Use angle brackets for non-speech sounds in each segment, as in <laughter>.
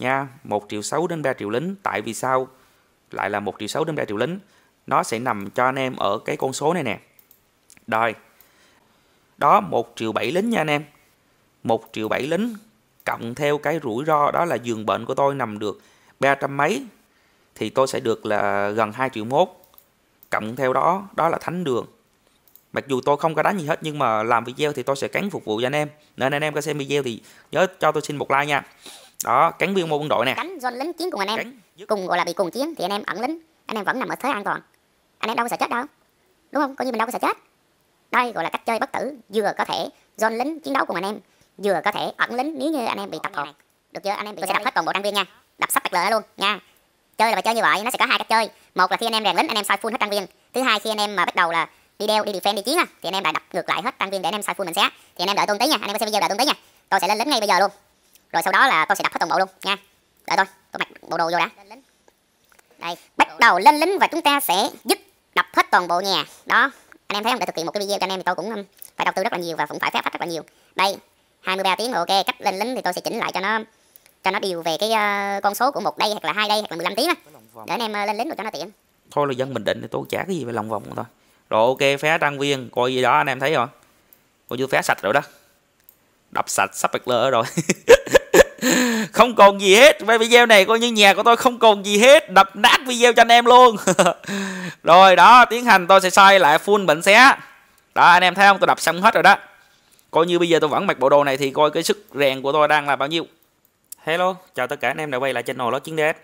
nha 1 triệu 6 đến 3 triệu lính tại vì sao lại là 1 triệu 6 đến 3 triệu lính nó sẽ nằm cho anh em ở cái con số này nè rồi đó 1 triệu 7 lính nha anh em 1 triệu 7 lính cộng theo cái rủi ro đó là giường bệnh của tôi nằm được 300 mấy thì tôi sẽ được là gần 2 triệu mốt cộng theo đó đó là thánh đường mặc dù tôi không có đánh gì hết nhưng mà làm video thì tôi sẽ cắn phục vụ cho anh em nên anh em có xem video thì nhớ cho tôi xin một like nha đó cánh biên môn quân đội nè cánh dồn lính chiến cùng anh em cùng gọi là bị cùng chiến thì anh em ẩn lính anh em vẫn nằm ở thế an toàn anh em đâu có sợ chết đâu đúng không coi như mình đâu có sợ chết đây gọi là cách chơi bất tử vừa có thể dồn lính chiến đấu cùng anh em vừa có thể ẩn lính nếu như anh em bị tập hợp, được chưa anh em bị tôi sẽ đập hết toàn bộ trang viên nha đập sắp bạc lửa luôn nha chơi là chơi như vậy nó sẽ có hai cách chơi một là khi anh em rèn lính anh em sai full hết trang viên thứ hai khi anh em mà bắt đầu là đi đeo đi defend đi chiến á thì anh em lại đập ngược lại hết trang viên để anh em sai full mình sẽ thì anh em đợi tôn tí nha anh em có xem video đợi tôn tí nha tôi sẽ lên lính ngay bây giờ luôn rồi sau đó là tôi sẽ đập hết toàn bộ luôn nha đợi tôi tôi mặc bộ đồ vô đã đây bắt đầu lên lính và chúng ta sẽ dứt đập hết toàn bộ nhà đó anh em thấy không để thực hiện một cái video cho anh em thì tôi cũng um, phải đầu tư rất là nhiều và cũng phải phép phách rất là nhiều đây 23 tiếng ok cách lên lính thì tôi sẽ chỉnh lại cho nó cho nó điều về cái uh, con số của một đây hoặc là hai đây hoặc là 15 tiếng á để anh em uh, lên lính rồi cho nó tiện thôi là dân bình định thì tôi chả cái gì phải lòng vòng thôi rồi ok phá trang viên coi gì đó anh em thấy không coi như phá sạch rồi đó đập sạch sắp bật lơ rồi <laughs> không còn gì hết với video này coi như nhà của tôi không còn gì hết đập nát video cho anh em luôn <laughs> rồi đó tiến hành tôi sẽ xoay lại full bệnh xé đó anh em thấy không tôi đập xong hết rồi đó coi như bây giờ tôi vẫn mặc bộ đồ này thì coi cái sức rèn của tôi đang là bao nhiêu hello chào tất cả anh em đã quay lại channel lót chiến đét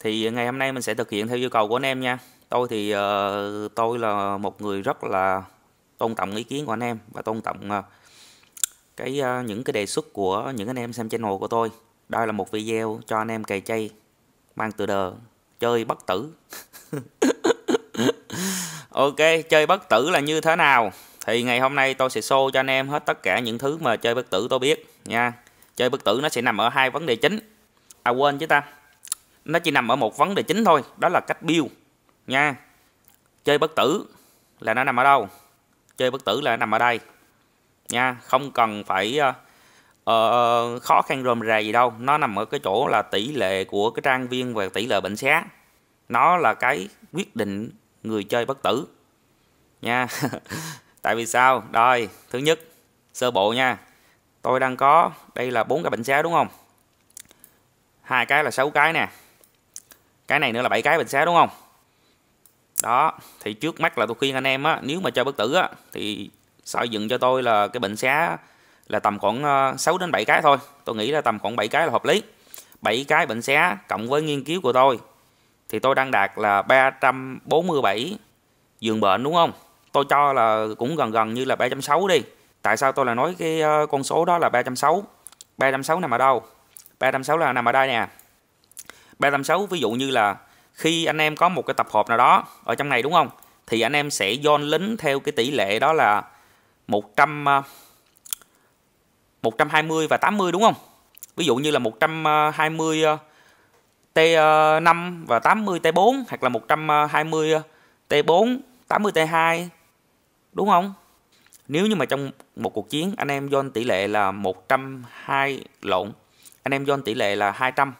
thì ngày hôm nay mình sẽ thực hiện theo yêu cầu của anh em nha tôi thì uh, tôi là một người rất là tôn trọng ý kiến của anh em và tôn trọng uh, cái uh, những cái đề xuất của những anh em xem channel của tôi đây là một video cho anh em cày chay mang tựa đờ chơi bất tử <laughs> ok chơi bất tử là như thế nào thì ngày hôm nay tôi sẽ show cho anh em hết tất cả những thứ mà chơi bất tử tôi biết nha chơi bất tử nó sẽ nằm ở hai vấn đề chính à quên chứ ta nó chỉ nằm ở một vấn đề chính thôi đó là cách build nha chơi bất tử là nó nằm ở đâu chơi bất tử là nó nằm ở đây nha không cần phải uh, uh, khó khăn rôm rà gì đâu nó nằm ở cái chỗ là tỷ lệ của cái trang viên và tỷ lệ bệnh xá nó là cái quyết định người chơi bất tử nha <laughs> tại vì sao đây thứ nhất sơ bộ nha tôi đang có đây là bốn cái bệnh xá đúng không hai cái là sáu cái nè cái này nữa là bảy cái bệnh xá đúng không đó thì trước mắt là tôi khuyên anh em á nếu mà chơi bất tử á thì sợi dựng cho tôi là cái bệnh xá là tầm khoảng 6 ờ, đến 7 cái thôi tôi nghĩ là tầm khoảng 7 cái là hợp lý 7 cái bệnh xá cộng với nghiên cứu của tôi thì tôi đang đạt là 347 giường bệnh đúng không tôi cho là cũng gần gần như là 360 đi tại sao tôi là nói cái ờ, con số đó là 360 360 nằm ở đâu 360 là nằm ở đây nè 360 ví dụ như là khi anh em có một cái tập hợp nào đó ở trong này đúng không thì anh em sẽ join lính theo cái tỷ lệ đó là 100 120 à, và 80 đúng không? Ví dụ như là 120 T5 à, và 80 T4 hoặc là 120 T4, 80 T2 đúng không? Nếu như mà trong một cuộc chiến anh em join tỷ lệ là 102 lộn, anh em join tỷ lệ là 200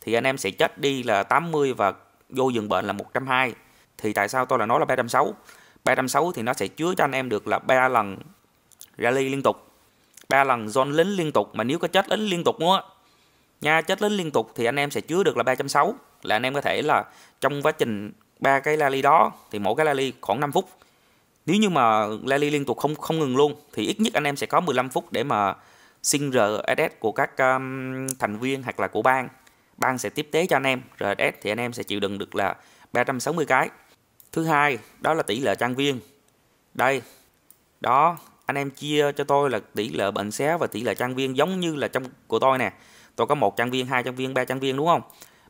thì anh em sẽ chết đi là 80 và vô giường bệnh là 120. Thì tại sao tôi lại nói là 360? 360 thì nó sẽ chứa cho anh em được là ba lần rally liên tục ba lần zone lính liên tục mà nếu có chết lính liên tục nữa nha chết lính liên tục thì anh em sẽ chứa được là 360 là anh em có thể là trong quá trình ba cái rally đó thì mỗi cái rally khoảng 5 phút nếu như mà rally liên tục không không ngừng luôn thì ít nhất anh em sẽ có 15 phút để mà xin RSS của các um, thành viên hoặc là của ban ban sẽ tiếp tế cho anh em RSS thì anh em sẽ chịu đựng được là 360 cái Thứ hai, đó là tỷ lệ trang viên. Đây, đó, anh em chia cho tôi là tỷ lệ bệnh xé và tỷ lệ trang viên giống như là trong của tôi nè. Tôi có một trang viên, hai trang viên, ba trang viên đúng không?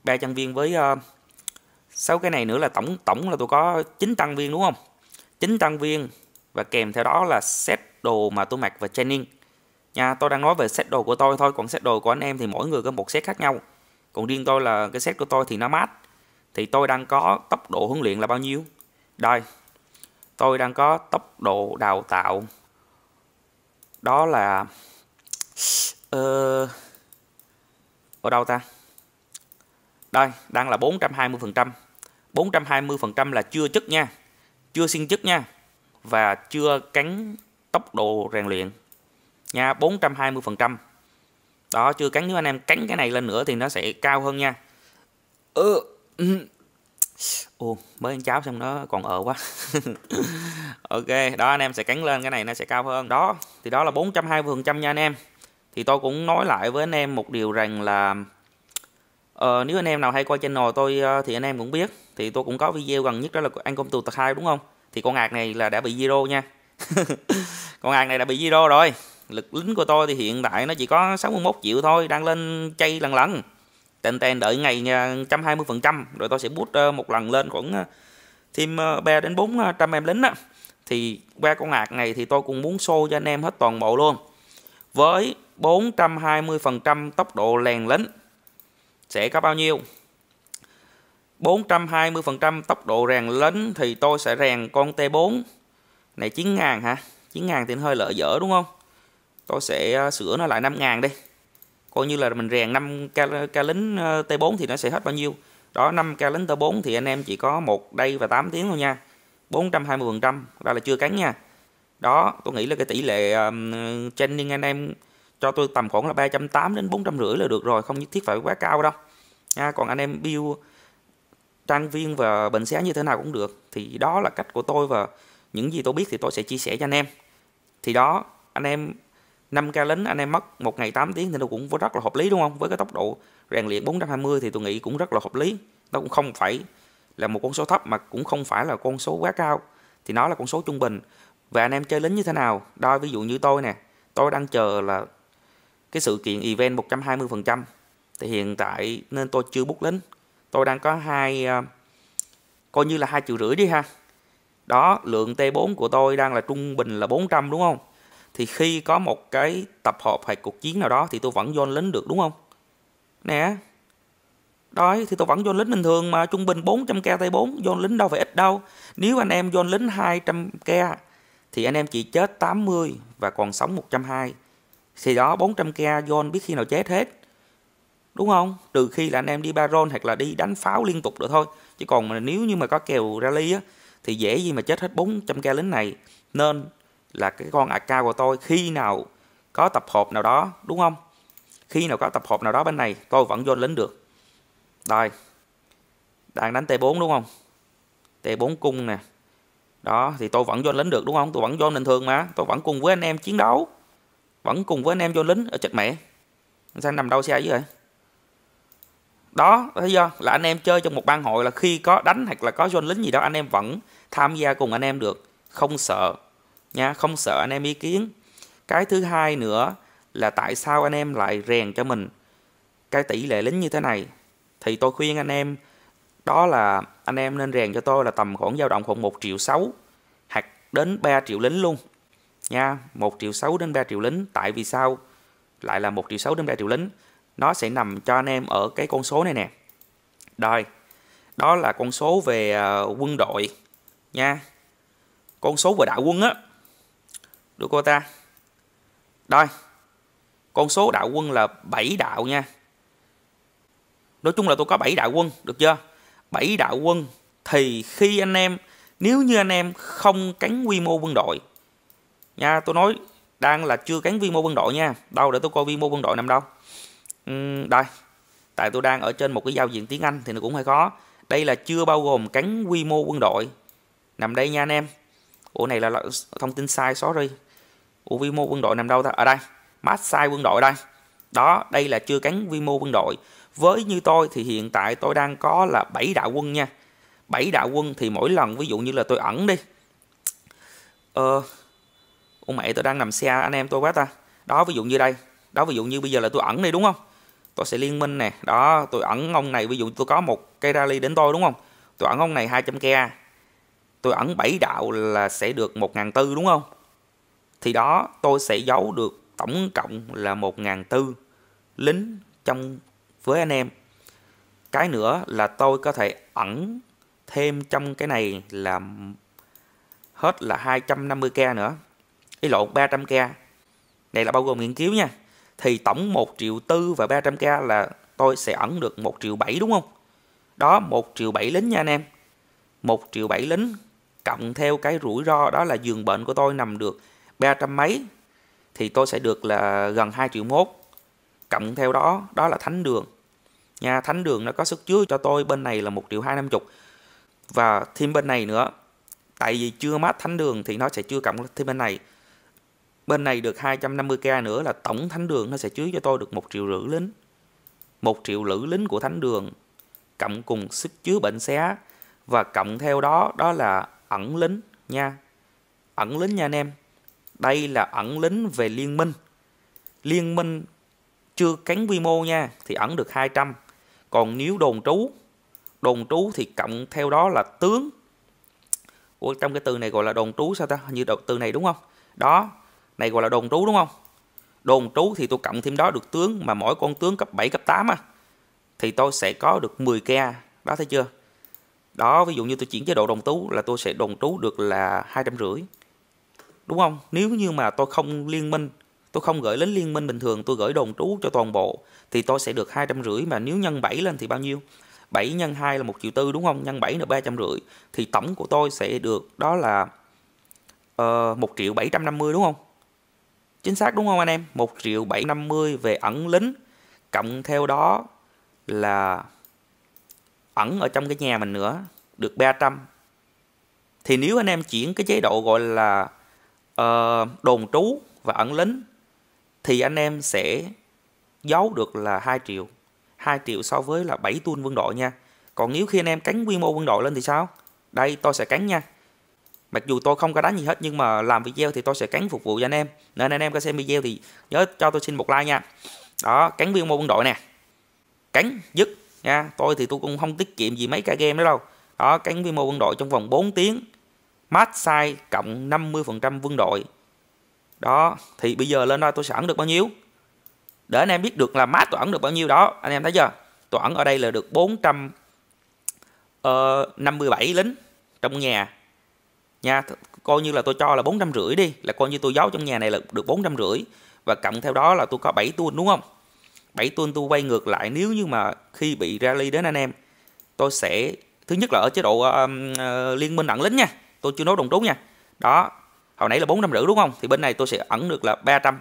Ba trang viên với uh, cái này nữa là tổng tổng là tôi có chín trang viên đúng không? chín trang viên và kèm theo đó là set đồ mà tôi mặc và training. Nha, tôi đang nói về set đồ của tôi thôi, còn set đồ của anh em thì mỗi người có một set khác nhau. Còn riêng tôi là cái set của tôi thì nó mát. Thì tôi đang có tốc độ huấn luyện là bao nhiêu? Đây, tôi đang có tốc độ đào tạo đó là uh, ở đâu ta? Đây, đang là 420%. 420% là chưa chức nha. Chưa xin chức nha. Và chưa cắn tốc độ rèn luyện. Nha, 420%. Đó, chưa cắn nếu anh em cắn cái này lên nữa thì nó sẽ cao hơn nha. Ờ, ừ. Ồ, mới ăn cháo xong nó còn ở ờ quá <laughs> ok đó anh em sẽ cắn lên cái này nó sẽ cao hơn đó thì đó là 420 phần trăm nha anh em thì tôi cũng nói lại với anh em một điều rằng là uh, nếu anh em nào hay coi channel tôi uh, thì anh em cũng biết thì tôi cũng có video gần nhất đó là ăn cơm tù tật hai đúng không thì con ạc này là đã bị zero nha <laughs> con ạc này đã bị zero rồi lực lính của tôi thì hiện tại nó chỉ có 61 triệu thôi đang lên chay lần lần tên tên đợi ngày 120% à, rồi tôi sẽ boost à, một lần lên khoảng à, thêm 3 đến 400 em lính á thì qua con ạc này thì tôi cũng muốn show cho anh em hết toàn bộ luôn với 420% tốc độ lèn lính sẽ có bao nhiêu 420% tốc độ rèn lính thì tôi sẽ rèn con T4 này 9 000 hả 9 000 thì hơi lợi dở đúng không tôi sẽ sửa nó lại 5 000 đi coi như là mình rèn 5 ca, ca lính ờ, T4 thì nó sẽ hết bao nhiêu đó 5 ca lính T4 thì anh em chỉ có một đây và 8 tiếng thôi nha 420% ra là chưa cắn nha đó tôi nghĩ là cái tỷ lệ um, training anh em cho tôi tầm khoảng là 380 đến 450 là được rồi không nhất thiết phải quá cao đâu nha còn anh em build trang viên và bệnh xé như thế nào cũng được thì đó là cách của tôi và những gì tôi biết thì tôi sẽ chia sẻ cho anh em thì đó anh em 5 ca lính anh em mất một ngày 8 tiếng thì nó cũng rất là hợp lý đúng không với cái tốc độ rèn luyện 420 thì tôi nghĩ cũng rất là hợp lý nó cũng không phải là một con số thấp mà cũng không phải là con số quá cao thì nó là con số trung bình và anh em chơi lính như thế nào đo ví dụ như tôi nè tôi đang chờ là cái sự kiện event 120 phần trăm thì hiện tại nên tôi chưa bút lính tôi đang có hai à, coi như là hai triệu rưỡi đi ha đó lượng T4 của tôi đang là trung bình là 400 đúng không thì khi có một cái tập hợp hoặc cuộc chiến nào đó thì tôi vẫn join lính được đúng không nè đó thì tôi vẫn join lính bình thường mà trung bình 400k tay 4 join lính đâu phải ít đâu nếu anh em join lính 200k thì anh em chỉ chết 80 và còn sống 120 thì đó 400k join biết khi nào chết hết đúng không trừ khi là anh em đi baron hoặc là đi đánh pháo liên tục được thôi chứ còn mà nếu như mà có kèo rally á thì dễ gì mà chết hết 400k lính này nên là cái con account của tôi khi nào có tập hợp nào đó đúng không khi nào có tập hợp nào đó bên này tôi vẫn vô lính được đây đang đánh T4 đúng không T4 cung nè đó thì tôi vẫn vô lính được đúng không tôi vẫn vô bình thường mà tôi vẫn cùng với anh em chiến đấu vẫn cùng với anh em vô lính ở trịch mẹ sang nằm đâu xe dưới vậy đó thấy chưa là anh em chơi trong một ban hội là khi có đánh hoặc là có join lính gì đó anh em vẫn tham gia cùng anh em được không sợ nha không sợ anh em ý kiến cái thứ hai nữa là tại sao anh em lại rèn cho mình cái tỷ lệ lính như thế này thì tôi khuyên anh em đó là anh em nên rèn cho tôi là tầm khoảng dao động khoảng 1 triệu 6 hoặc đến 3 triệu lính luôn nha 1 triệu 6 đến 3 triệu lính tại vì sao lại là 1 triệu 6 đến 3 triệu lính nó sẽ nằm cho anh em ở cái con số này nè rồi đó là con số về ờ, quân đội nha con số về đạo quân á được cô ta đây con số đạo quân là 7 đạo nha nói chung là tôi có 7 đạo quân được chưa 7 đạo quân thì khi anh em nếu như anh em không cắn quy mô quân đội nha tôi nói đang là chưa cắn quy mô quân đội nha đâu để tôi coi quy mô quân đội nằm đâu uhm, đây tại tôi đang ở trên một cái giao diện tiếng Anh thì nó cũng hơi khó đây là chưa bao gồm cắn quy mô quân đội nằm đây nha anh em ủa này là, là thông tin sai sorry Ủa vi mô quân đội nằm đâu ta? Ở đây, mát quân đội đây. Đó, đây là chưa cắn vi mô quân đội. Với như tôi thì hiện tại tôi đang có là 7 đạo quân nha. 7 đạo quân thì mỗi lần ví dụ như là tôi ẩn đi. Ờ Ủa mẹ tôi đang nằm xe anh em tôi quá ta. Đó ví dụ như đây. Đó ví dụ như bây giờ là tôi ẩn đi đúng không? Tôi sẽ liên minh nè. Đó, tôi ẩn ông này ví dụ tôi có một cây rally đến tôi đúng không? Tôi ẩn ông này 200k. Tôi ẩn 7 đạo là sẽ được 1 tư đúng không? thì đó tôi sẽ giấu được tổng cộng là một ngàn tư lính trong với anh em. Cái nữa là tôi có thể ẩn thêm trong cái này là hết là 250k nữa. Ý lộn 300k. này là bao gồm nghiên cứu nha. Thì tổng 1 triệu tư và 300k là tôi sẽ ẩn được 1 triệu 7 đúng không? Đó 1 triệu 7 lính nha anh em. 1 triệu 7 lính cộng theo cái rủi ro đó là giường bệnh của tôi nằm được 300 mấy thì tôi sẽ được là gần 2 triệu mốt cộng theo đó đó là thánh đường nha thánh đường nó có sức chứa cho tôi bên này là một triệu hai năm 250 và thêm bên này nữa tại vì chưa mát thánh đường thì nó sẽ chưa cộng thêm bên này bên này được 250k nữa là tổng thánh đường nó sẽ chứa cho tôi được một triệu rưỡi lính một triệu lữ lính của thánh đường cộng cùng sức chứa bệnh xé và cộng theo đó đó là ẩn lính nha ẩn lính nha anh em đây là ẩn lính về liên minh liên minh chưa cắn quy mô nha thì ẩn được 200 còn nếu đồn trú đồn trú thì cộng theo đó là tướng Ủa, trong cái từ này gọi là đồn trú sao ta như từ này đúng không đó này gọi là đồn trú đúng không đồn trú thì tôi cộng thêm đó được tướng mà mỗi con tướng cấp 7 cấp 8 à thì tôi sẽ có được 10 ke đó thấy chưa đó ví dụ như tôi chuyển chế độ đồn trú là tôi sẽ đồn trú được là hai trăm rưỡi đúng không nếu như mà tôi không liên minh tôi không gửi lính liên minh bình thường tôi gửi đồn trú cho toàn bộ thì tôi sẽ được hai trăm rưỡi mà nếu nhân 7 lên thì bao nhiêu 7 nhân 2 là một triệu tư đúng không nhân 7 là ba trăm rưỡi thì tổng của tôi sẽ được đó là ờ, một triệu bảy trăm năm mươi đúng không chính xác đúng không anh em một triệu bảy trăm năm mươi về ẩn lính cộng theo đó là ẩn ở trong cái nhà mình nữa được 300 thì nếu anh em chuyển cái chế độ gọi là Ờ, đồn trú và ẩn lính thì anh em sẽ giấu được là 2 triệu. 2 triệu so với là 7 tuôn quân đội nha. Còn nếu khi anh em cắn quy mô quân đội lên thì sao? Đây tôi sẽ cắn nha. Mặc dù tôi không có đánh gì hết nhưng mà làm video thì tôi sẽ cắn phục vụ cho anh em. Nên anh em có xem video thì nhớ cho tôi xin một like nha. Đó, cắn quy mô quân đội nè. Cắn, dứt nha. Tôi thì tôi cũng không tiết kiệm gì mấy cả game đó đâu. Đó, cắn quy mô quân đội trong vòng 4 tiếng max size cộng 50% vương đội đó thì bây giờ lên đây tôi sẽ ẩn được bao nhiêu để anh em biết được là mát tôi ẩn được bao nhiêu đó anh em thấy chưa tôi ẩn ở đây là được 457 ờ, lính trong nhà nha coi như là tôi cho là bốn trăm rưỡi đi là coi như tôi giấu trong nhà này là được bốn trăm rưỡi và cộng theo đó là tôi có 7 tuôn đúng không 7 tuôn tôi quay ngược lại nếu như mà khi bị rally đến anh em tôi sẽ thứ nhất là ở chế độ um, uh, liên minh đặng lính nha tôi chưa nốt đồng trú nha đó hồi nãy là bốn trăm rưỡi đúng không thì bên này tôi sẽ ẩn được là 300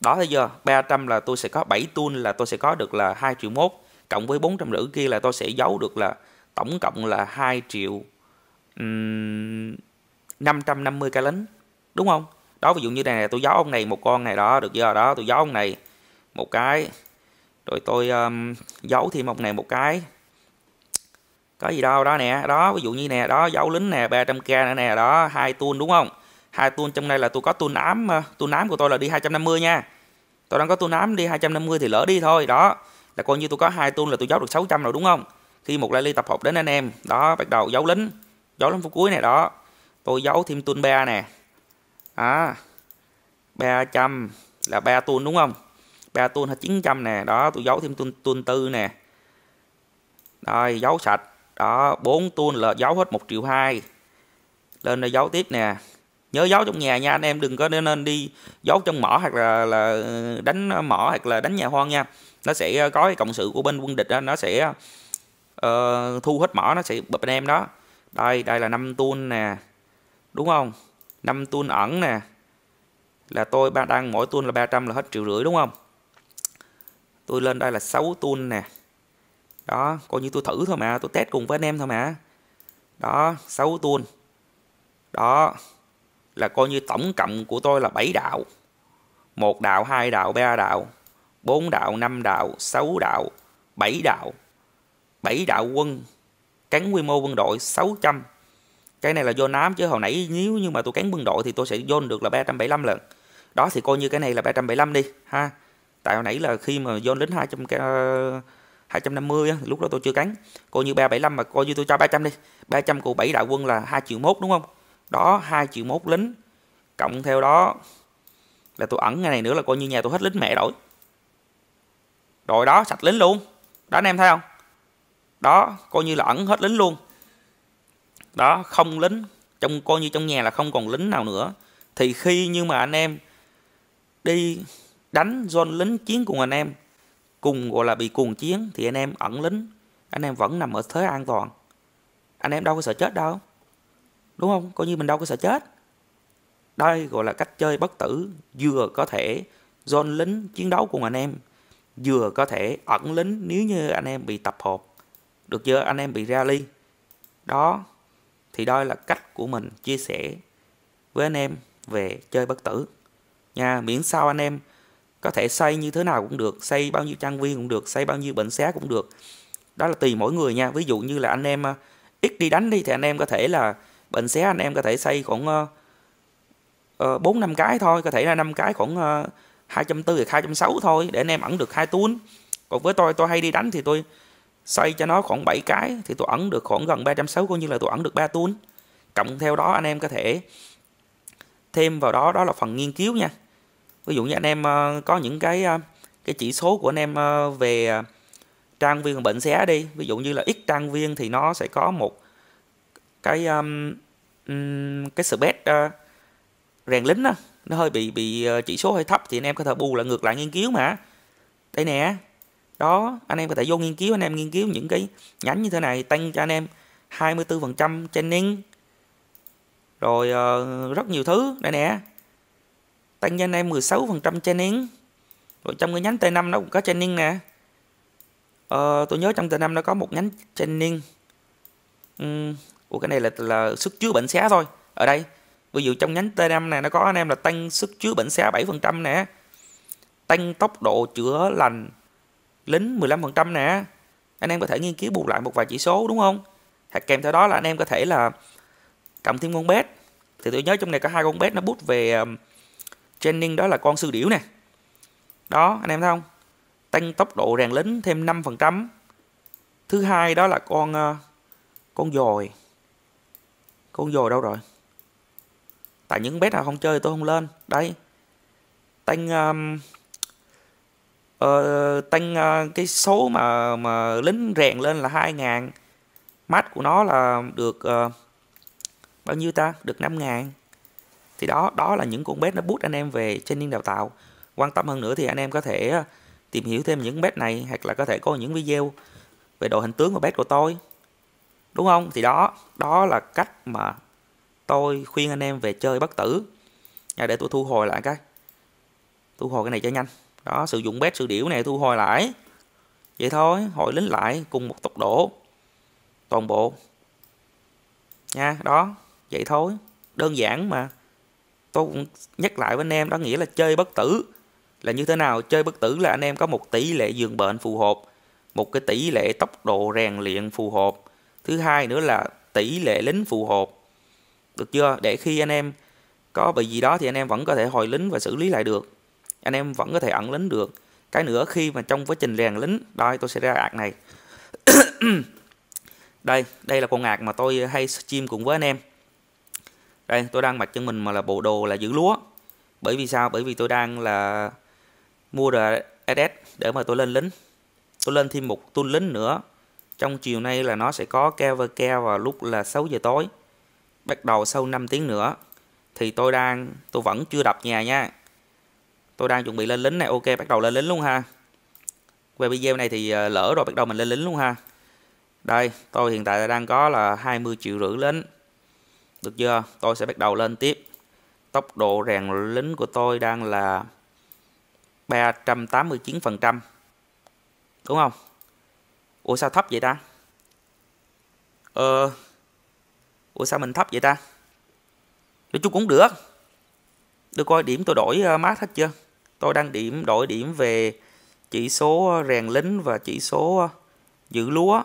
đó thấy chưa 300 là tôi sẽ có 7 tool là tôi sẽ có được là 2 triệu mốt cộng với bốn trăm rưỡi kia là tôi sẽ giấu được là tổng cộng là 2 triệu năm um, 550 cái lính đúng không đó ví dụ như này, này tôi giấu ông này một con này đó được chưa đó tôi giấu ông này một cái rồi tôi um, giấu thêm ông này một cái có gì đâu đó nè đó ví dụ như nè đó dấu lính nè 300k nữa nè đó hai tuôn đúng không hai tuôn trong này là tôi có tuôn ám ờ, tuôn ám của tôi là đi 250 nha tôi đang có tuôn ám đi 250 thì lỡ đi thôi đó là coi như tôi có hai tuôn là tôi giấu được 600 rồi đúng không khi một rally tập hợp đến anh em đó bắt đầu giấu lính giấu lính phút cuối này đó tôi giấu thêm tuôn ba nè à 300 là ba tuôn đúng không ba tuôn hết 900 nè đó tôi giấu thêm tuôn tuôn tư nè rồi giấu sạch đó 4 tuôn là giấu hết 1 triệu 2 lên đây giấu tiếp nè nhớ giấu trong nhà nha anh em đừng có nên đi giấu trong mỏ hoặc là là đánh mỏ hoặc là đánh nhà hoang nha nó sẽ ờ, có cái cộng sự của bên quân địch đó, nó sẽ uh, thu hết mỏ nó sẽ bập anh em đó đây đây là 5 tuôn nè đúng không 5 tuôn ẩn nè là tôi ba đang mỗi tuôn là 300 là hết triệu rưỡi đúng không tôi lên đây là 6 tuôn nè đó coi như tôi thử thôi mà tôi test cùng với anh em thôi mà đó 6 tuần đó là coi như tổng cộng của tôi là 7 đạo một đạo hai đạo ba đạo bốn đạo năm đạo sáu đạo bảy đạo bảy đạo quân cắn quy mô quân đội 600 cái này là vô nám chứ hồi nãy nếu như mà tôi cắn quân đội thì tôi sẽ vô được là 375 lần đó thì coi như cái này là 375 đi ha tại hồi nãy là khi mà vô lính 200 cái 250 á, lúc đó tôi chưa cắn coi như 375 mà coi như tôi cho 300 đi 300 cụ 7 đại quân là 2 triệu mốt đúng không đó 2 triệu mốt lính cộng theo đó là tôi ẩn ngày này nữa là coi như nhà tôi hết lính mẹ đổi rồi đó sạch lính luôn đó anh em thấy không đó coi như là ẩn hết lính luôn đó không lính trong coi như trong nhà là không còn lính nào nữa thì khi như mà anh em đi đánh zone lính chiến cùng anh em cùng gọi là bị cuồng chiến thì anh em ẩn lính anh em vẫn nằm ở thế an toàn anh em đâu có sợ chết đâu đúng không coi như mình đâu có sợ chết đây gọi là cách chơi bất tử vừa có thể dồn lính chiến đấu cùng anh em vừa có thể ẩn lính nếu như anh em bị tập hợp được chưa anh em bị rally đó thì đây là cách của mình chia sẻ với anh em về chơi bất tử nha miễn sao anh em có thể xây như thế nào cũng được xây bao nhiêu trang viên cũng được xây bao nhiêu bệnh xá cũng được đó là tùy mỗi người nha ví dụ như là anh em à, ít đi đánh đi thì anh em có thể là bệnh xé anh em có thể xây khoảng ờ, ờ, bốn năm cái thôi có thể là năm cái khoảng ờ, hai trăm tư hai trăm sáu thôi để anh em ẩn được hai tuấn còn với tôi tôi hay đi đánh thì tôi xây cho nó khoảng 7 cái thì tôi ẩn được khoảng gần 360 coi như là tôi ẩn được 3 tuấn cộng theo đó anh em có thể thêm vào đó đó là phần nghiên cứu nha ví dụ như anh em ờ, có những cái ờ, cái chỉ số của anh em ờ, về trang viên bệnh xé đi ví dụ như là ít trang viên thì nó sẽ có một cái um, cái spec uh, rèn lính đó. nó hơi bị bị chỉ số hơi thấp thì anh em có thể bù lại ngược lại nghiên cứu mà đây nè đó anh em có thể vô nghiên cứu anh em nghiên cứu những cái nhánh như thế này tăng cho anh em 24% training rồi uh, rất nhiều thứ đây nè tăng trên em 16% training rồi trong cái nhánh T5 nó cũng có training nè ờ, tôi nhớ trong T5 nó có một nhánh training uhm, cái này là là sức chứa bệnh xá thôi ở đây ví dụ trong nhánh T5 này nó có anh em là tăng sức chứa bệnh xá 7% nè tăng tốc độ chữa lành lính 15% nè anh em có thể nghiên cứu bù lại một vài chỉ số đúng không hoặc kèm theo đó là anh em có thể là cộng thêm con bet thì tôi nhớ trong này có hai con bet nó bút về Channing đó là con sư điểu nè. Đó, anh em thấy không? Tăng tốc độ rèn lính thêm 5%. Thứ hai đó là con ờ, con dồi. Con dồi đâu rồi? Tại những bet nào không chơi tôi không lên. Đây. Tăng um, uh, tăng uh, cái số mà mà lính rèn lên là 2000. Max của nó là được uh, bao nhiêu ta? Được 5000 thì đó đó là những cuốn bet nó boost anh em về training đào tạo quan tâm hơn nữa thì anh em có thể ờ, tìm hiểu thêm những bet này hoặc là có thể có những video về đội hình tướng và bet của tôi đúng không thì đó đó là cách mà tôi khuyên anh em về chơi bất tử à, để tôi thu hồi lại cái thu hồi cái này cho nhanh đó sử dụng bet sự điểu này thu hồi lại vậy thôi hồi lính lại cùng một tốc độ toàn bộ nha đó vậy thôi đơn giản mà tôi nhắc lại với anh em đó nghĩa là chơi bất tử là như thế nào chơi bất tử là anh em có một tỷ lệ giường bệnh phù hợp một cái tỷ lệ tốc độ rèn luyện phù hợp thứ hai nữa là tỷ lệ lính phù hợp được chưa để khi anh em có bị gì đó thì anh em vẫn có thể hồi lính và xử lý lại được anh em vẫn có thể ẩn lính được cái nữa khi mà trong quá trình rèn lính đây tôi sẽ ra ạc này <coughs> đây đây là con ạc mà tôi hay stream cùng với anh em đây tôi đang mặc cho mình mà là bộ đồ là giữ lúa bởi vì sao bởi vì tôi đang là mua RSS để mà tôi lên lính tôi lên thêm một tool lính nữa trong chiều nay là nó sẽ có cover care vào lúc là 6 giờ tối bắt đầu sau 5 tiếng nữa thì tôi đang tôi vẫn chưa đập nhà nha tôi đang chuẩn bị lên lính này ok bắt đầu lên lính luôn ha về video này thì ờ, lỡ rồi bắt đầu mình lên lính luôn ha đây tôi hiện tại đang có là 20 triệu rưỡi lính được chưa tôi sẽ bắt đầu lên tiếp tốc độ rèn lính của tôi đang là 389% đúng không Ủa sao thấp vậy ta Ờ Ủa sao mình thấp vậy ta Nói chung cũng được Được coi điểm tôi đổi ờ, mát hết chưa Tôi đang điểm đổi điểm về Chỉ số ờ, rèn lính và chỉ số ờ, Giữ lúa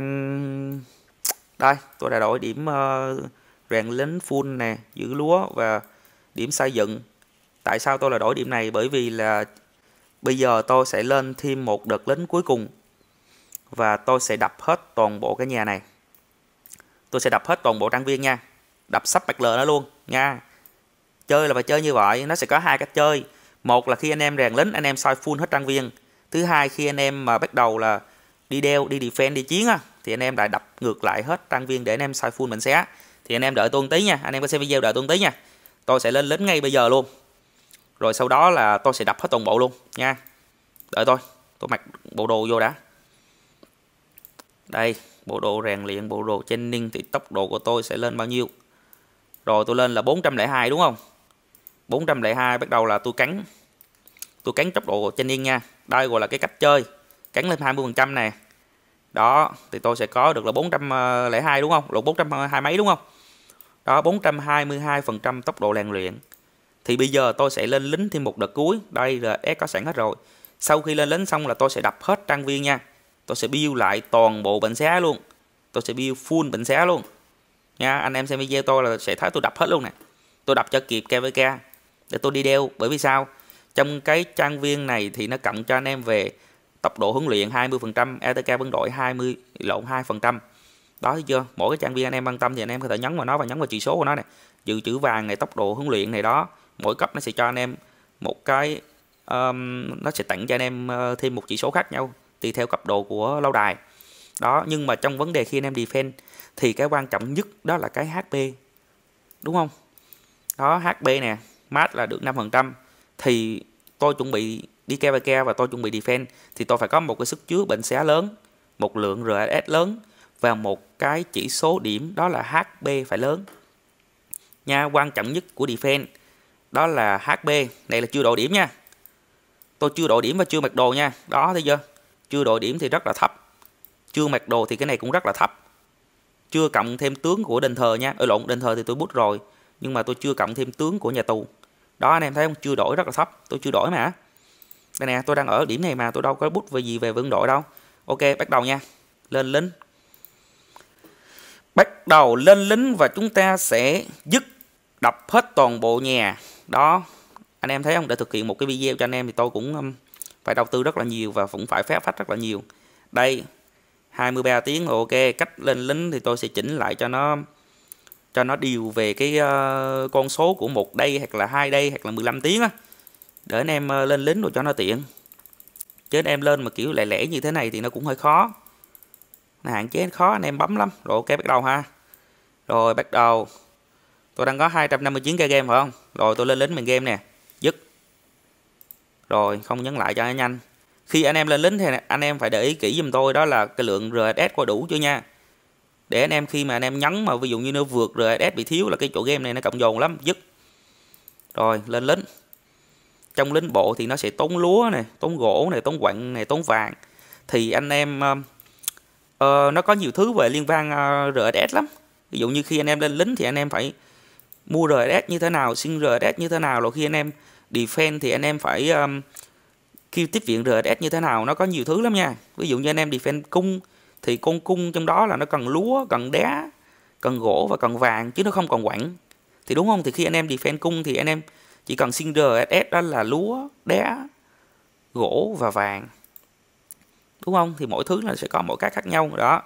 uhm đây tôi đã đổi điểm uh, rèn lính full nè giữ lúa và điểm xây dựng tại sao tôi là đổi điểm này bởi vì là bây giờ tôi sẽ lên thêm một đợt lính cuối cùng và tôi sẽ đập hết toàn bộ cái nhà này tôi sẽ đập hết toàn bộ trang viên nha đập sắp bạch lờ nó luôn nha chơi là phải chơi như vậy nó sẽ có hai cách chơi một là khi anh em rèn lính anh em soi full hết trang viên thứ hai khi anh em mà bắt đầu là đi đeo đi defend đi chiến á thì anh em lại đập ngược lại hết trang viên để anh em xài full mệnh xé thì anh em đợi tôi tí nha anh em có xem video đợi tôi tí nha tôi sẽ lên lính ngay bây giờ luôn rồi sau đó là tôi sẽ đập hết toàn bộ luôn nha đợi tôi tôi mặc bộ đồ vô đã đây bộ đồ rèn luyện bộ đồ training thì tốc độ của tôi sẽ lên bao nhiêu rồi tôi lên là 402 đúng không 402 bắt đầu là tôi cắn tôi cắn tốc độ training nha đây gọi là cái cách chơi cắn lên 20 phần trăm nè đó thì tôi sẽ có được là 402 đúng không lộn 402 mấy đúng không đó 422% phần trăm tốc độ làn luyện thì bây giờ tôi sẽ lên lính thêm một đợt cuối đây là S có sẵn hết rồi sau khi lên lính xong là tôi sẽ đập hết trang viên nha tôi sẽ build lại toàn bộ bệnh xá luôn tôi sẽ build full bệnh xá luôn nha anh em xem video tôi là sẽ thấy tôi đập hết luôn nè tôi đập cho kịp KVK để tôi đi đeo bởi vì sao trong cái trang viên này thì nó cộng cho anh em về tập độ huấn luyện 20%, ETK quân đội 20 lộn 2%. Đó thấy chưa? Mỗi cái trang viên anh em quan tâm thì anh em có thể nhấn vào nó và nhấn vào chỉ số của nó này. Dự trữ vàng này, tốc độ huấn luyện này đó. Mỗi cấp nó sẽ cho anh em một cái um, nó sẽ tặng cho anh em ờ, thêm một chỉ số khác nhau tùy theo cấp độ của lâu đài. Đó, nhưng mà trong vấn đề khi anh em defend thì cái quan trọng nhất đó là cái HP. Đúng không? Đó, HP nè, mát là được 5% thì tôi chuẩn bị đi keo bài keo và tôi chuẩn bị defend thì tôi phải có một cái sức chứa bệnh xé lớn một lượng RSS lớn và một cái chỉ số điểm đó là hb phải lớn nha quan trọng nhất của defend đó là hb này là chưa độ điểm nha tôi chưa độ điểm và chưa mặc đồ nha đó thấy chưa chưa độ điểm thì rất là thấp chưa mặc đồ thì cái này cũng rất là thấp chưa cộng thêm tướng của đền thờ nha ở lộn đền thờ thì tôi bút rồi nhưng mà tôi chưa cộng thêm tướng của nhà tù đó anh em thấy không chưa đổi rất là thấp tôi chưa đổi mà đây nè tôi đang ở điểm này mà tôi đâu có bút về gì về vương đội đâu ok bắt đầu nha lên lính bắt đầu lên lính và chúng ta sẽ dứt đập hết toàn bộ nhà đó anh em thấy không để thực hiện một cái video cho anh em thì tôi cũng um, phải đầu tư rất là nhiều và cũng phải phép phách rất là nhiều đây 23 tiếng ok cách lên lính thì tôi sẽ chỉnh lại cho nó cho nó điều về cái uh, con số của một đây hoặc là hai đây hoặc là 15 tiếng á để anh em ờ, lên lính rồi cho nó tiện chứ anh em lên mà kiểu lẻ lẻ như thế này thì nó cũng hơi khó nó hạn chế khó anh em bấm lắm rồi ok bắt đầu ha rồi bắt đầu tôi đang có 259 k game phải không rồi tôi lên lính mình game nè dứt rồi không nhấn lại cho nó nhanh khi anh em lên lính thì anh em phải để ý kỹ giùm tôi đó là cái lượng RSS có đủ chưa nha để anh em khi mà anh em nhấn mà ví dụ như nó vượt RSS bị thiếu là cái chỗ game này nó cộng dồn lắm dứt rồi lên lính trong lính bộ thì nó sẽ tốn lúa này tốn gỗ này tốn quặng này tốn vàng thì anh em uh, uh, nó có nhiều thứ về liên quan uh, ờ, RSS lắm ví dụ như khi anh em lên lính thì anh em phải mua RSS như thế nào xin RSS như thế nào rồi khi anh em defend thì anh em phải um, kêu tiếp viện RSS như thế nào nó có nhiều thứ lắm nha ví dụ như anh em defend cung thì con cung trong đó là nó cần lúa cần đá cần gỗ và cần vàng chứ nó không còn quặng thì đúng không thì khi anh em defend cung thì anh em chỉ cần xin rss đó là lúa đá gỗ và vàng đúng không thì mỗi thứ là sẽ có mỗi cách khác nhau đó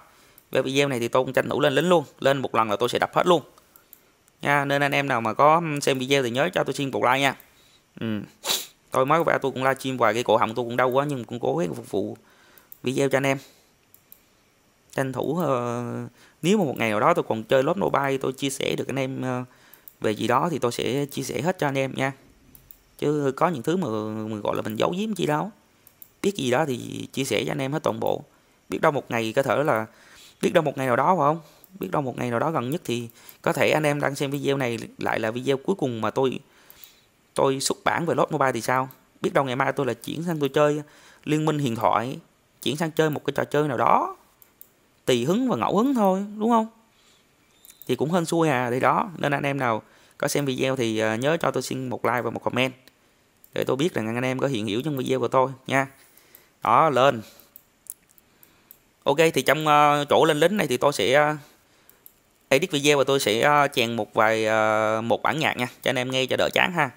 về video này thì tôi cũng tranh thủ lên lính luôn lên một lần là tôi sẽ đập hết luôn nha nên anh em nào mà có xem video thì nhớ cho tôi xin một like nha ừ. tôi mới vào tôi cũng livestream hoài cái cổ họng tôi cũng đau quá nhưng cũng cố gắng phục vụ video cho anh em tranh thủ uh, nếu mà một ngày nào đó tôi còn chơi lốp nô bay tôi chia sẻ được anh em uh, về gì đó thì tôi sẽ chia sẻ hết cho anh em nha chứ có những thứ mà mình gọi là mình giấu giếm chi đâu biết gì đó thì chia sẻ cho anh em hết toàn bộ biết đâu một ngày có thể là biết đâu một ngày nào đó phải không biết đâu một ngày nào đó gần nhất thì có thể anh em đang xem video này lại là video cuối cùng mà tôi tôi xuất bản về lốt mobile thì sao biết đâu ngày mai tôi là chuyển sang tôi chơi liên minh huyền thoại chuyển sang chơi một cái trò chơi nào đó tùy hứng và ngẫu hứng thôi đúng không thì cũng hên xui à thì đó nên anh em nào có xem video thì ờ, nhớ cho tôi xin một like và một comment để tôi biết rằng anh em có hiện hiểu trong video của tôi nha đó lên ok thì trong uh, chỗ lên lính này thì tôi sẽ uh, edit video và tôi sẽ uh, chèn một vài uh, một bản nhạc nha cho anh em nghe cho đỡ chán ha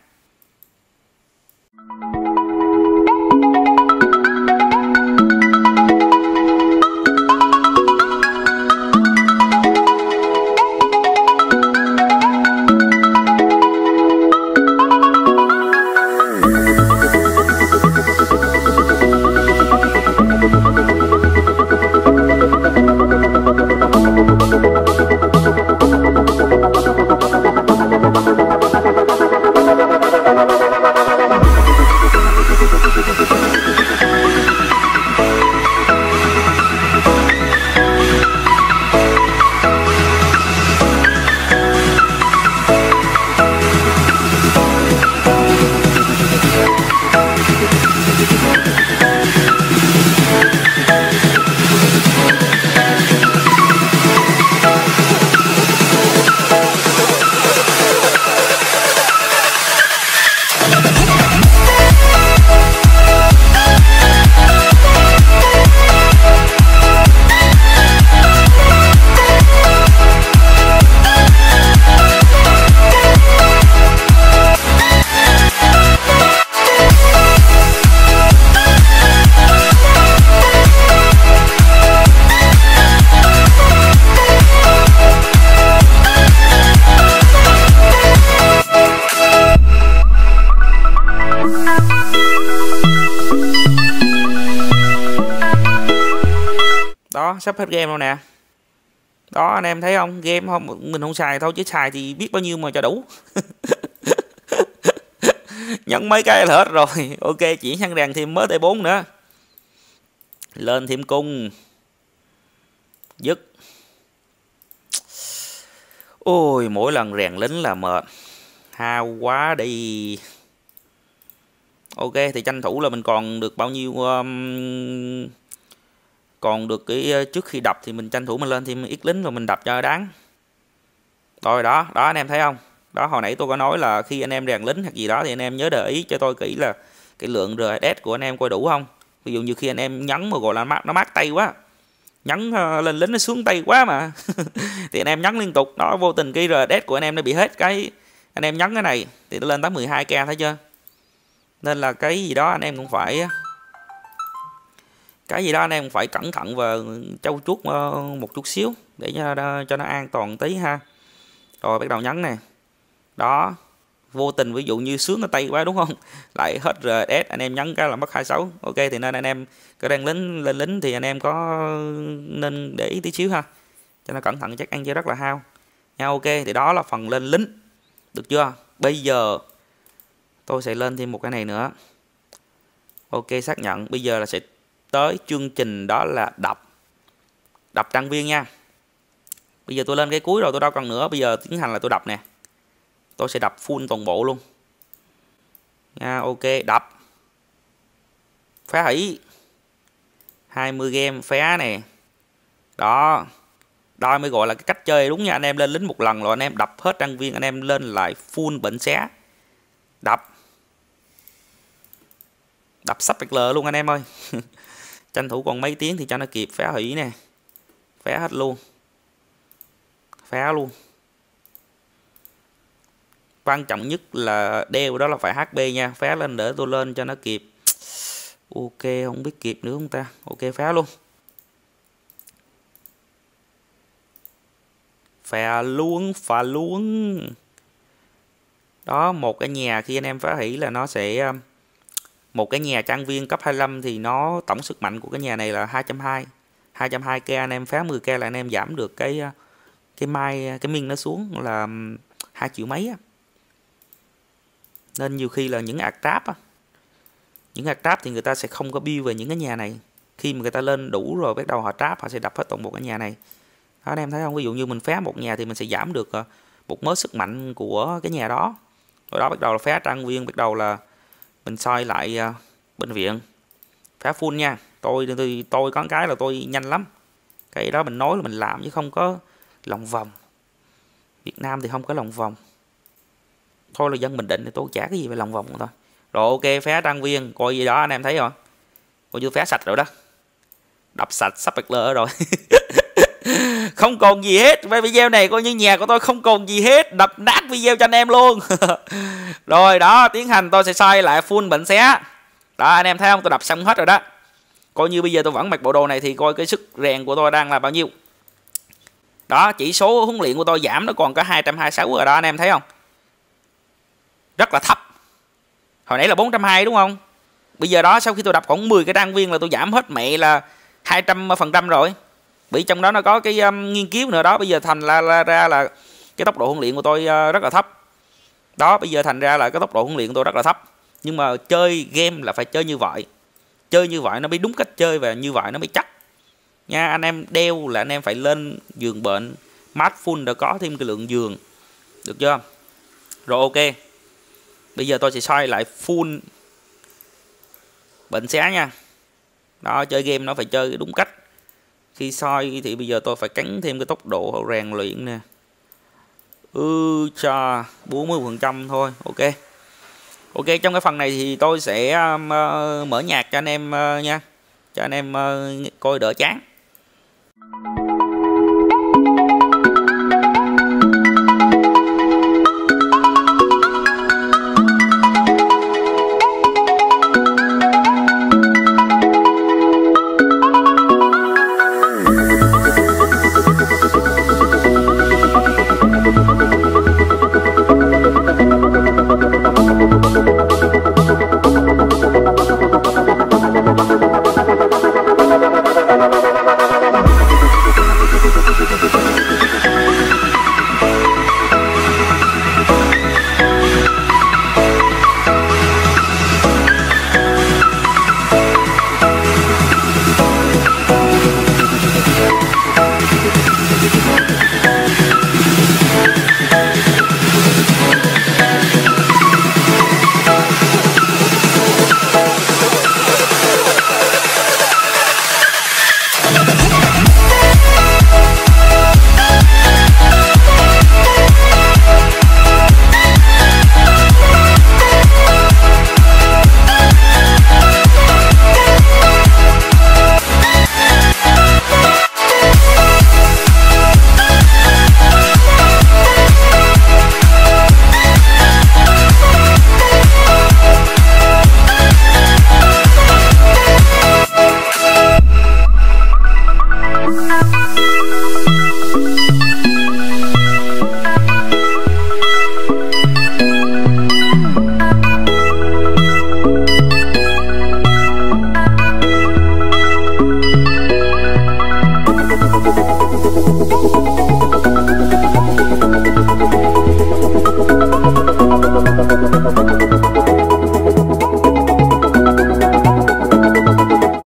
sắp hết game rồi nè đó anh em thấy không game không mình không xài thôi chứ xài thì biết bao nhiêu mà cho đủ <laughs> nhấn mấy cái là hết rồi <laughs> ok chỉ sang đèn thêm mới tay 4 nữa lên thêm cung dứt ôi mỗi lần rèn lính là mệt hao quá đi ok thì tranh thủ là mình còn được bao nhiêu um, còn được cái ờ, trước khi đập thì mình tranh thủ mình lên thì mình ít lính rồi mình đập cho đáng rồi đó đó anh em thấy không đó hồi nãy tôi có nói là khi anh em rèn lính hoặc gì đó thì anh em nhớ để ý cho tôi kỹ là cái lượng rds của anh em coi đủ không ví dụ như khi anh em nhấn mà gọi là mát nó mát tay quá nhấn ờ, lên lính nó xuống tay quá mà <laughs> thì anh em nhấn liên tục đó vô tình cái rds của anh em nó bị hết cái anh em nhấn cái này thì nó lên tới 12k thấy chưa nên là cái gì đó anh em cũng phải cái gì đó anh em phải cẩn thận và trâu chuốt ờ, một chút xíu để cho, cho nó an toàn tí ha rồi bắt đầu nhấn nè đó vô tình ví dụ như sướng ở tay quá đúng không <laughs> lại hết RS anh em nhấn cái là mất 26 ok thì nên anh em cái đang lính lên lính thì anh em có nên để ý tí xíu ha cho nó cẩn thận chắc ăn chơi rất là hao nha ok thì đó là phần lên lính được chưa bây giờ tôi sẽ lên thêm một cái này nữa ok xác nhận bây giờ là sẽ tới chương trình đó là đọc đọc trang viên nha bây giờ tôi lên cái cuối rồi tôi đâu cần nữa bây giờ tiến hành là tôi đọc nè tôi sẽ đọc full toàn bộ luôn nha ok đọc phá hỷ 20 game phá nè đó đó mới gọi là cái cách chơi đúng nha anh em lên lính một lần rồi anh em đập hết trang viên anh em lên lại full bệnh xé đập đập sắp lờ luôn anh em ơi <laughs> tranh thủ còn mấy tiếng thì cho nó kịp phá hủy nè phá hết luôn phá luôn quan trọng nhất là đeo đó là phải HP nha phá lên để tôi lên cho nó kịp ok không biết kịp nữa không ta ok phá luôn phà luôn phà luôn đó một cái nhà khi anh em phá hủy là nó sẽ um, một cái nhà trang viên cấp 25 thì nó tổng sức mạnh của cái nhà này là 220 220k anh em phá 10k là anh em giảm được cái ờ, cái mai ờ, cái miên nó xuống là hai triệu mấy á. nên nhiều khi là những ạc tráp á, những ạc tráp thì người ta sẽ không có bill về những cái nhà này khi mà người ta lên đủ rồi bắt đầu họ tráp họ sẽ đập hết toàn bộ cái nhà này đó anh em thấy không ví dụ như mình phá một nhà thì mình sẽ giảm được ờ, một mớ sức mạnh của cái nhà đó rồi đó bắt đầu là phá trang viên bắt đầu là mình soi lại uh, bệnh viện phá full nha tôi tôi tôi có cái là tôi nhanh lắm cái đó mình nói là mình làm chứ không có lòng vòng Việt Nam thì không có lòng vòng thôi là dân Bình Định thì tôi chả cái gì về lòng vòng thôi rồi ok phá trang viên coi gì đó anh em thấy rồi coi như phá sạch rồi đó đập sạch sắp bạc lơ rồi <laughs> không còn gì hết với video này coi như nhà của tôi không còn gì hết đập nát video cho anh em luôn <laughs> rồi đó tiến hành tôi sẽ xoay lại full bệnh xé đó anh em thấy không tôi đập xong hết rồi đó coi như bây giờ tôi vẫn mặc bộ đồ này thì coi cái sức rèn của tôi đang là bao nhiêu đó chỉ số huấn luyện của tôi giảm nó còn có 226 rồi đó anh em thấy không rất là thấp hồi nãy là 420 đúng không bây giờ đó sau khi tôi đập khoảng 10 cái trang viên là tôi giảm hết mẹ là 200 phần trăm rồi bị trong đó nó có cái um, nghiên cứu nữa đó. Bây giờ thành là, là ra là cái tốc độ huấn luyện của tôi uh, rất là thấp. Đó, bây giờ thành ra là cái tốc độ huấn luyện của tôi rất là thấp. Nhưng mà chơi game là phải chơi như vậy. Chơi như vậy nó mới đúng cách chơi và như vậy nó mới chắc. Nha, anh em đeo là anh em phải lên giường bệnh. Mát full đã có thêm cái lượng giường. Được chưa? Rồi ok. Bây giờ tôi sẽ xoay lại full bệnh xé nha. Đó, chơi game nó phải chơi đúng cách khi soi thì bây giờ tôi phải cắn thêm cái tốc độ rèn luyện nè ừ cha 40 phần trăm thôi ok ok trong cái phần này thì tôi sẽ uh, mở nhạc cho anh em uh, nha cho anh em uh, coi đỡ chán